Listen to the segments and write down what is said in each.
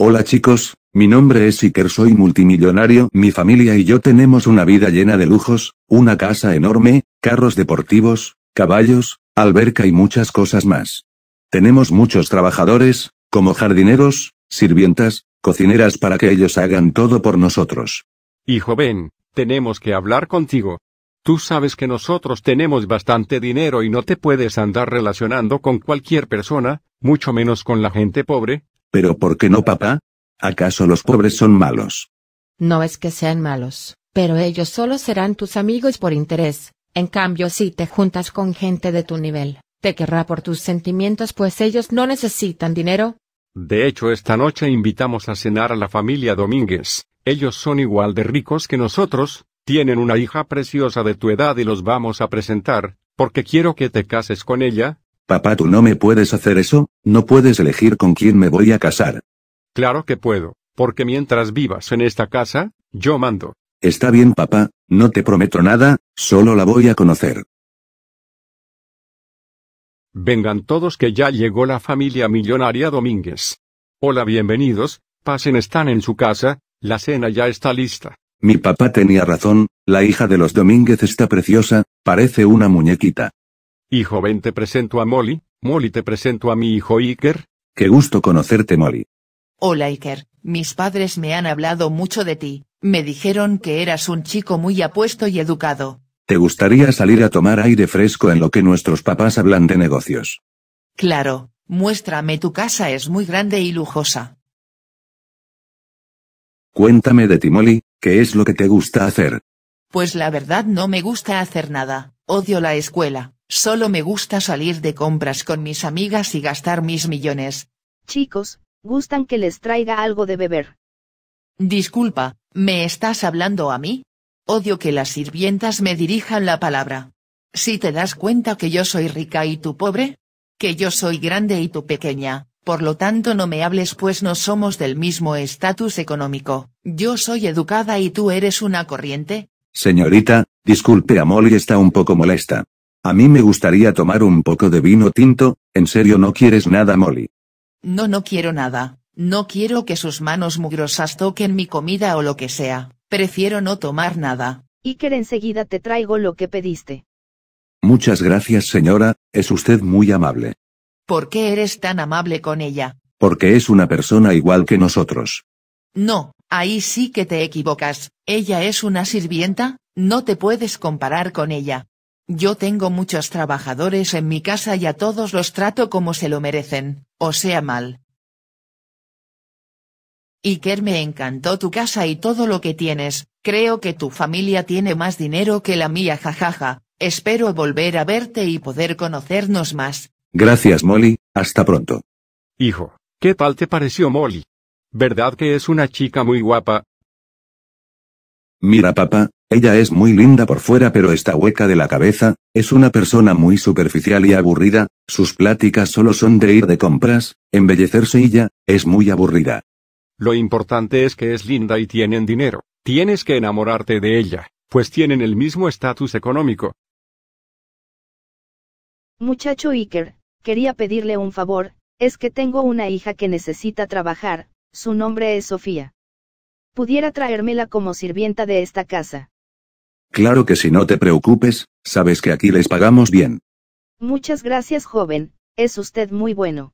Hola chicos, mi nombre es Iker, soy multimillonario, mi familia y yo tenemos una vida llena de lujos, una casa enorme, carros deportivos, caballos, alberca y muchas cosas más. Tenemos muchos trabajadores, como jardineros, sirvientas, cocineras para que ellos hagan todo por nosotros. Hijo ven, tenemos que hablar contigo. Tú sabes que nosotros tenemos bastante dinero y no te puedes andar relacionando con cualquier persona, mucho menos con la gente pobre, ¿Pero por qué no, papá? ¿Acaso los pobres son malos? No es que sean malos, pero ellos solo serán tus amigos por interés. En cambio, si te juntas con gente de tu nivel, te querrá por tus sentimientos pues ellos no necesitan dinero. De hecho, esta noche invitamos a cenar a la familia Domínguez. Ellos son igual de ricos que nosotros, tienen una hija preciosa de tu edad y los vamos a presentar, porque quiero que te cases con ella, Papá, tú no me puedes hacer eso, no puedes elegir con quién me voy a casar. Claro que puedo, porque mientras vivas en esta casa, yo mando. Está bien, papá, no te prometo nada, solo la voy a conocer. Vengan todos que ya llegó la familia millonaria Domínguez. Hola, bienvenidos, pasen, están en su casa, la cena ya está lista. Mi papá tenía razón, la hija de los Domínguez está preciosa, parece una muñequita. Hijo ven te presento a Molly, Molly te presento a mi hijo Iker. Qué gusto conocerte Molly. Hola Iker, mis padres me han hablado mucho de ti, me dijeron que eras un chico muy apuesto y educado. ¿Te gustaría salir a tomar aire fresco en lo que nuestros papás hablan de negocios? Claro, muéstrame tu casa es muy grande y lujosa. Cuéntame de ti Molly, ¿qué es lo que te gusta hacer? Pues la verdad no me gusta hacer nada, odio la escuela. Solo me gusta salir de compras con mis amigas y gastar mis millones. Chicos, gustan que les traiga algo de beber. Disculpa, ¿me estás hablando a mí? Odio que las sirvientas me dirijan la palabra. Si te das cuenta que yo soy rica y tú pobre, que yo soy grande y tú pequeña, por lo tanto no me hables pues no somos del mismo estatus económico, yo soy educada y tú eres una corriente. Señorita, disculpe a Molly está un poco molesta. A mí me gustaría tomar un poco de vino tinto, ¿en serio no quieres nada, Molly? No, no quiero nada. No quiero que sus manos mugrosas toquen mi comida o lo que sea. Prefiero no tomar nada. Iker enseguida te traigo lo que pediste. Muchas gracias, señora, es usted muy amable. ¿Por qué eres tan amable con ella? Porque es una persona igual que nosotros. No, ahí sí que te equivocas. Ella es una sirvienta, no te puedes comparar con ella. Yo tengo muchos trabajadores en mi casa y a todos los trato como se lo merecen, o sea mal. Iker me encantó tu casa y todo lo que tienes, creo que tu familia tiene más dinero que la mía jajaja, espero volver a verte y poder conocernos más. Gracias Molly, hasta pronto. Hijo, ¿qué tal te pareció Molly? ¿Verdad que es una chica muy guapa? Mira papá, ella es muy linda por fuera pero está hueca de la cabeza, es una persona muy superficial y aburrida, sus pláticas solo son de ir de compras, embellecerse y ya, es muy aburrida. Lo importante es que es linda y tienen dinero, tienes que enamorarte de ella, pues tienen el mismo estatus económico. Muchacho Iker, quería pedirle un favor, es que tengo una hija que necesita trabajar, su nombre es Sofía. Pudiera traérmela como sirvienta de esta casa. Claro que si no te preocupes, sabes que aquí les pagamos bien. Muchas gracias, joven. Es usted muy bueno.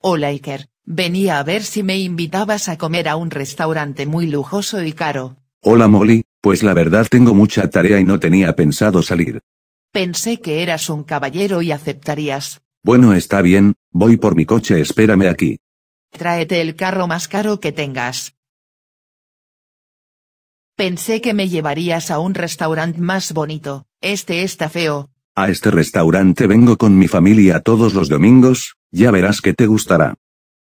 Hola Iker, venía a ver si me invitabas a comer a un restaurante muy lujoso y caro. Hola Molly, pues la verdad tengo mucha tarea y no tenía pensado salir. Pensé que eras un caballero y aceptarías. Bueno, está bien, voy por mi coche, espérame aquí. Tráete el carro más caro que tengas. Pensé que me llevarías a un restaurante más bonito, este está feo. A este restaurante vengo con mi familia todos los domingos, ya verás que te gustará.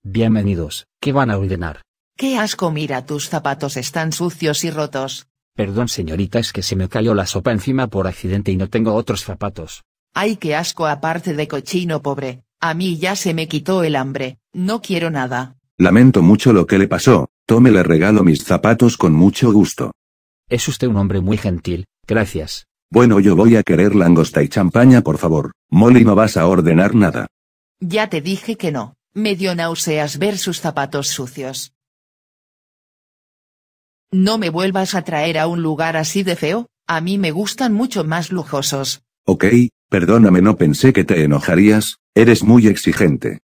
Bienvenidos, ¿qué van a ordenar? Qué asco, mira, tus zapatos están sucios y rotos. Perdón, señorita, es que se me cayó la sopa encima por accidente y no tengo otros zapatos. Ay, qué asco, aparte de cochino pobre. A mí ya se me quitó el hambre, no quiero nada. Lamento mucho lo que le pasó, Tome le regalo mis zapatos con mucho gusto. Es usted un hombre muy gentil, gracias. Bueno, yo voy a querer langosta y champaña, por favor. Molly, no vas a ordenar nada. Ya te dije que no. Me dio náuseas ver sus zapatos sucios. No me vuelvas a traer a un lugar así de feo, a mí me gustan mucho más lujosos. Ok, perdóname, no pensé que te enojarías, eres muy exigente.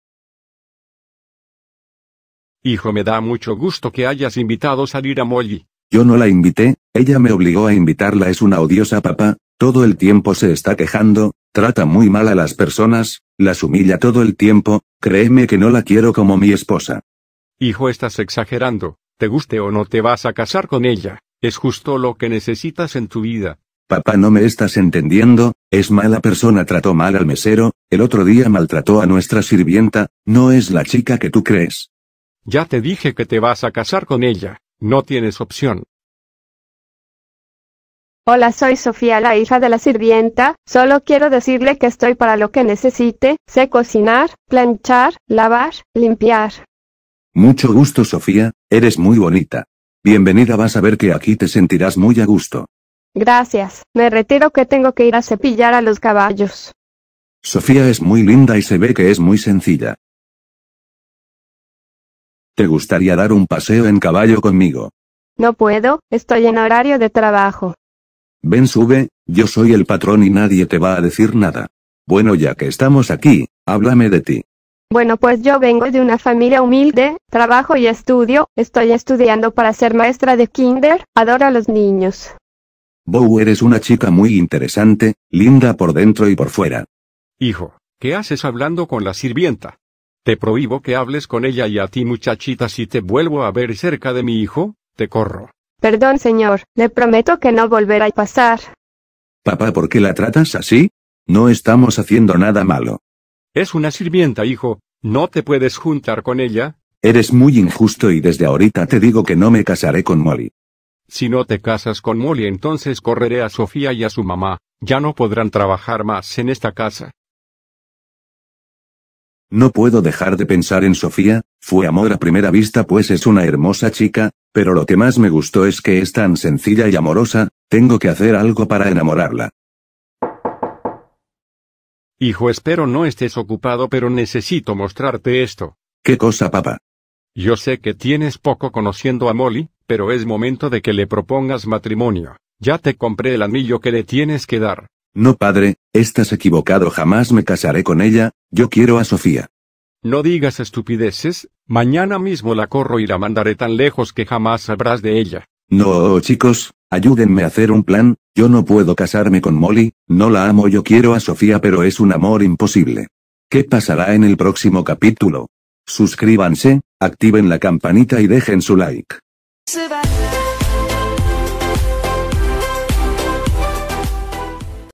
Hijo, me da mucho gusto que hayas invitado a salir a Molly. Yo no la invité, ella me obligó a invitarla, es una odiosa papá, todo el tiempo se está quejando, trata muy mal a las personas, las humilla todo el tiempo, créeme que no la quiero como mi esposa. Hijo, estás exagerando, te guste o no te vas a casar con ella, es justo lo que necesitas en tu vida. Papá, no me estás entendiendo, es mala persona, trató mal al mesero, el otro día maltrató a nuestra sirvienta, no es la chica que tú crees. Ya te dije que te vas a casar con ella, no tienes opción. Hola, soy Sofía, la hija de la sirvienta. Solo quiero decirle que estoy para lo que necesite. Sé cocinar, planchar, lavar, limpiar. Mucho gusto, Sofía. Eres muy bonita. Bienvenida, vas a ver que aquí te sentirás muy a gusto. Gracias. Me retiro que tengo que ir a cepillar a los caballos. Sofía es muy linda y se ve que es muy sencilla. ¿Te gustaría dar un paseo en caballo conmigo? No puedo, estoy en horario de trabajo. Ven sube, yo soy el patrón y nadie te va a decir nada. Bueno ya que estamos aquí, háblame de ti. Bueno pues yo vengo de una familia humilde, trabajo y estudio, estoy estudiando para ser maestra de kinder, adoro a los niños. Bou eres una chica muy interesante, linda por dentro y por fuera. Hijo, ¿qué haces hablando con la sirvienta? Te prohíbo que hables con ella y a ti muchachita si te vuelvo a ver cerca de mi hijo, te corro. Perdón, señor, le prometo que no volverá a pasar. Papá, ¿por qué la tratas así? No estamos haciendo nada malo. Es una sirvienta, hijo. No te puedes juntar con ella. Eres muy injusto y desde ahorita te digo que no me casaré con Molly. Si no te casas con Molly, entonces correré a Sofía y a su mamá. Ya no podrán trabajar más en esta casa. No puedo dejar de pensar en Sofía, fue amor a primera vista pues es una hermosa chica, pero lo que más me gustó es que es tan sencilla y amorosa, tengo que hacer algo para enamorarla. Hijo, espero no estés ocupado, pero necesito mostrarte esto. ¿Qué cosa, papá? Yo sé que tienes poco conociendo a Molly, pero es momento de que le propongas matrimonio. Ya te compré el anillo que le tienes que dar. No padre, estás equivocado, jamás me casaré con ella, yo quiero a Sofía. No digas estupideces, mañana mismo la corro y la mandaré tan lejos que jamás sabrás de ella. No, chicos, ayúdenme a hacer un plan, yo no puedo casarme con Molly, no la amo, yo quiero a Sofía, pero es un amor imposible. ¿Qué pasará en el próximo capítulo? Suscríbanse, activen la campanita y dejen su like.